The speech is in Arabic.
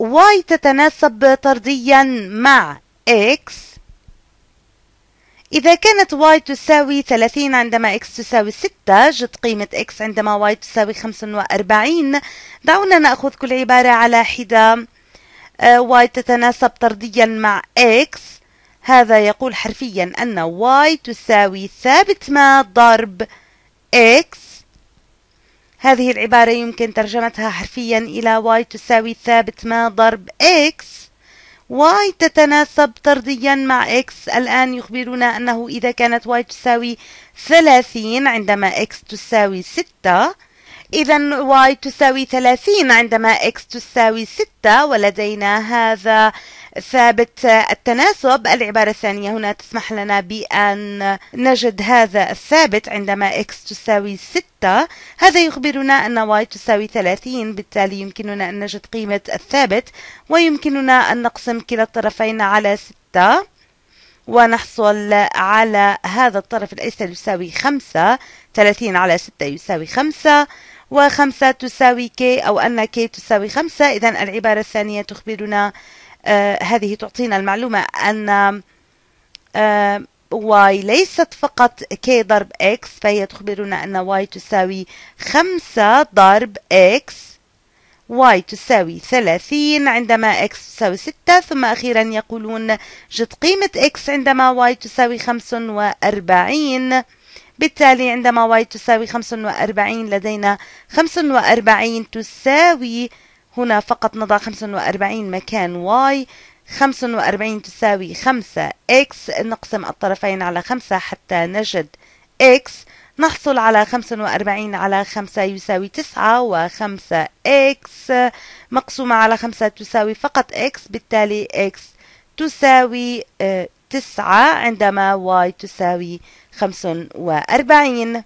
y تتناسب طرديا مع x إذا كانت y تساوي 30 عندما x تساوي 6 جد قيمة x عندما y تساوي 45 دعونا نأخذ كل عبارة على حدة y آه، تتناسب طرديا مع x هذا يقول حرفيا أن y تساوي ثابت ما ضرب x هذه العبارة يمكن ترجمتها حرفيا إلى y تساوي ثابت ما ضرب x y تتناسب طرديا مع x الآن يخبرنا أنه إذا كانت y تساوي 30 عندما x تساوي 6 إذا y تساوي 30 عندما x تساوي 6 ولدينا هذا ثابت التناسب العبارة الثانية هنا تسمح لنا بأن نجد هذا الثابت عندما x تساوي 6 هذا يخبرنا أن y تساوي 30 بالتالي يمكننا أن نجد قيمة الثابت ويمكننا أن نقسم كلا الطرفين على 6 ونحصل على هذا الطرف الأيسر يساوي 5 30 على 6 يساوي 5 وخمسة تساوي k أو أن k تساوي خمسة إذا العبارة الثانية تخبرنا آه، هذه تعطينا المعلومة أن آه، واي ليست فقط كي ضرب اكس فهي تخبرنا أن واي تساوي خمسة ضرب اكس واي تساوي ثلاثين عندما اكس تساوي ستة ثم أخيرا يقولون جد قيمة اكس عندما واي تساوي خمس وأربعين بالتالي عندما واي تساوي وأربعين لدينا وأربعين تساوي هنا فقط نضع 45 مكان y 45 تساوي 5 x نقسم الطرفين على 5 حتى نجد x نحصل على 45 على 5 يساوي 9 و5 x مقسومة على 5 تساوي فقط x بالتالي x تساوي 9 آه، عندما y تساوي 45